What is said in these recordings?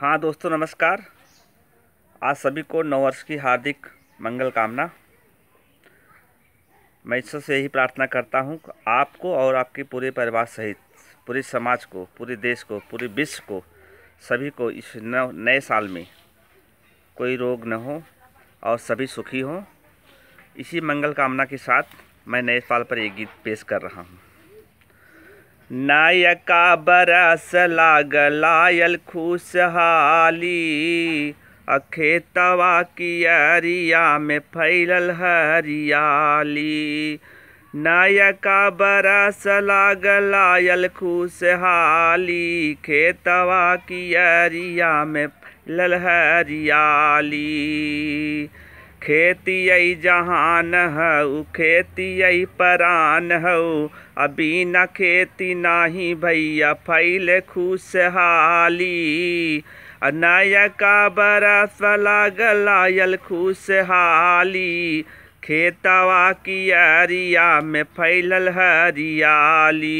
हाँ दोस्तों नमस्कार आज सभी को नववर्ष की हार्दिक मंगल कामना मैं ईश्वर से यही प्रार्थना करता हूँ आपको और आपके पूरे परिवार सहित पूरे समाज को पूरे देश को पूरे विश्व को सभी को इस नए साल में कोई रोग न हो और सभी सुखी हों इसी मंगल कामना के साथ मैं नए साल पर ये गीत पेश कर रहा हूँ नायका बरस लागलायल खुशहाली अखेतवा कियरिया में फैलल हरियाली नायका बरस लागलायल खुशहाली खेतवा कियरिया में फैलल हरियाली खेतियै जहान हऊ खेतियै परान हऊ अभी न खेती नाही भैया फैल खुशहाली नयका बरस लागल खुशहाली खेतवा की अरिया में फैलल हरियाली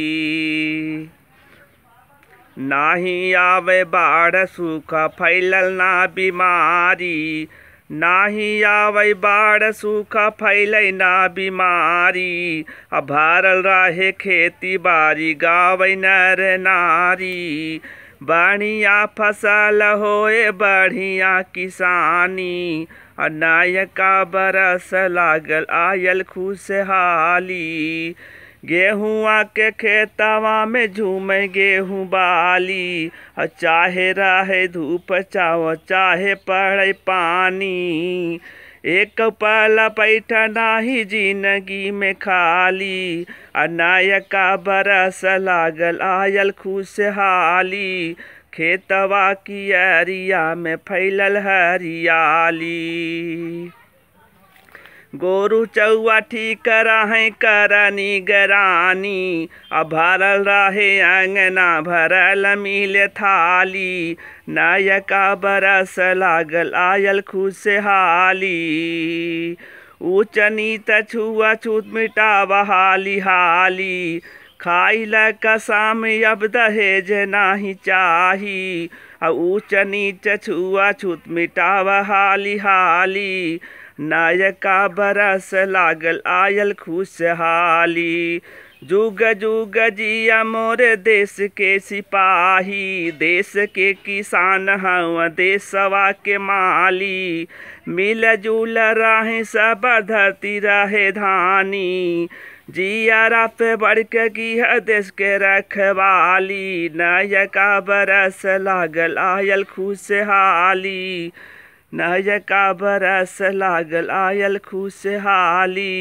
नाही आवे बाढ़ सूखा फैलल ना बीमारी नाही आवै बाढ़ सूखा फैलै ना बीमारी आ भरल रहे खेती बाड़ी गावै नर नारी बढ़िया फसल होए बढ़िया किसानी आ बरस लागल आयल खुशहाली गेहुआ के खेतवा में झूम गेहूँ बाली चाहे रहे धूप चाहो चाहे पड़े पानी एक पल पैठना ही जिंदगी में खाली अनायका बरस लागल आयल खुशहाली खेतवा की अरिया में फैलल हरियाली गोरू चौआ ठीक रहें करनी गरानी अब भरल रहे अंगना भरल मिल थाली नायका बरस लागल आयल खुशहाली ऊचनी नीच छुआ छूत मिटा बहाली हाली खाई कसाम अब दहेज नाही चाही ऊंच नीच छूत मिटा बहाली हाली नायका बरस लागल आयल खुशहाली जुग जुग जिया मोर देश के सिपाही देश के किसान हव देशवा के माली मिल जुल रहे सब धरती रहे धानी जिया रफ बड़क की देश के रखवाली नायका बरस लागल आयल खुशहाली नयका बरस लागल आयल खुशहाली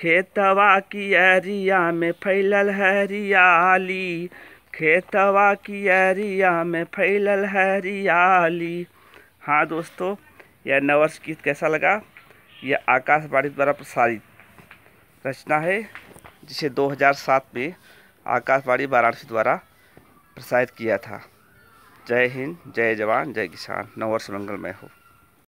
खेतवा की एरिया में फैलल हरियाली खेतवा की एरिया में फैलल हरियाली हाँ दोस्तों यह नवर्ष गीत कैसा लगा यह आकाशवाणी द्वारा प्रसारित रचना है जिसे 2007 में आकाशवाणी वाराणसी द्वारा प्रसारित किया था जय हिंद जय जवान जय किसान नववर्ष मंगलमय हो